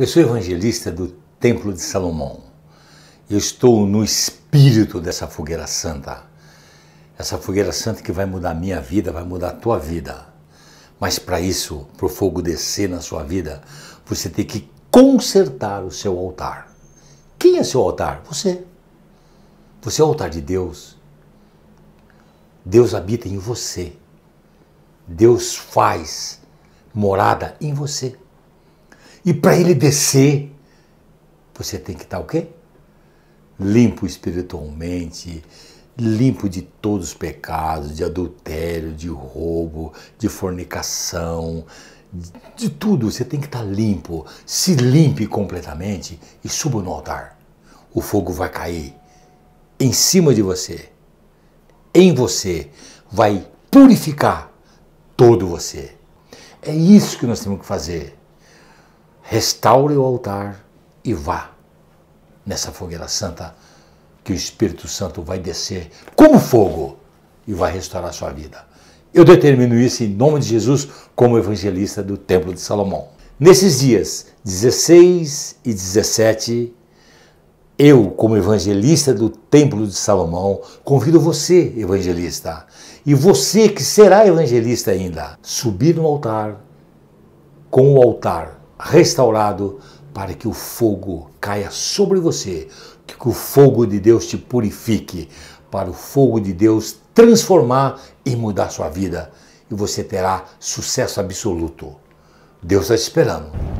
Eu sou evangelista do Templo de Salomão. Eu estou no espírito dessa fogueira santa. Essa fogueira santa que vai mudar a minha vida, vai mudar a tua vida. Mas para isso, para o fogo descer na sua vida, você tem que consertar o seu altar. Quem é seu altar? Você. Você é o altar de Deus. Deus habita em você. Deus faz morada em você. E para ele descer, você tem que estar o quê? Limpo espiritualmente, limpo de todos os pecados, de adultério, de roubo, de fornicação, de tudo. Você tem que estar limpo. Se limpe completamente e suba no altar. O fogo vai cair em cima de você, em você, vai purificar todo você. É isso que nós temos que fazer restaure o altar e vá nessa fogueira santa que o Espírito Santo vai descer como fogo e vai restaurar a sua vida. Eu determino isso em nome de Jesus como evangelista do Templo de Salomão. Nesses dias 16 e 17, eu, como evangelista do Templo de Salomão, convido você, evangelista, e você que será evangelista ainda, subir no altar com o altar restaurado, para que o fogo caia sobre você, que o fogo de Deus te purifique, para o fogo de Deus transformar e mudar sua vida. E você terá sucesso absoluto. Deus está te esperando.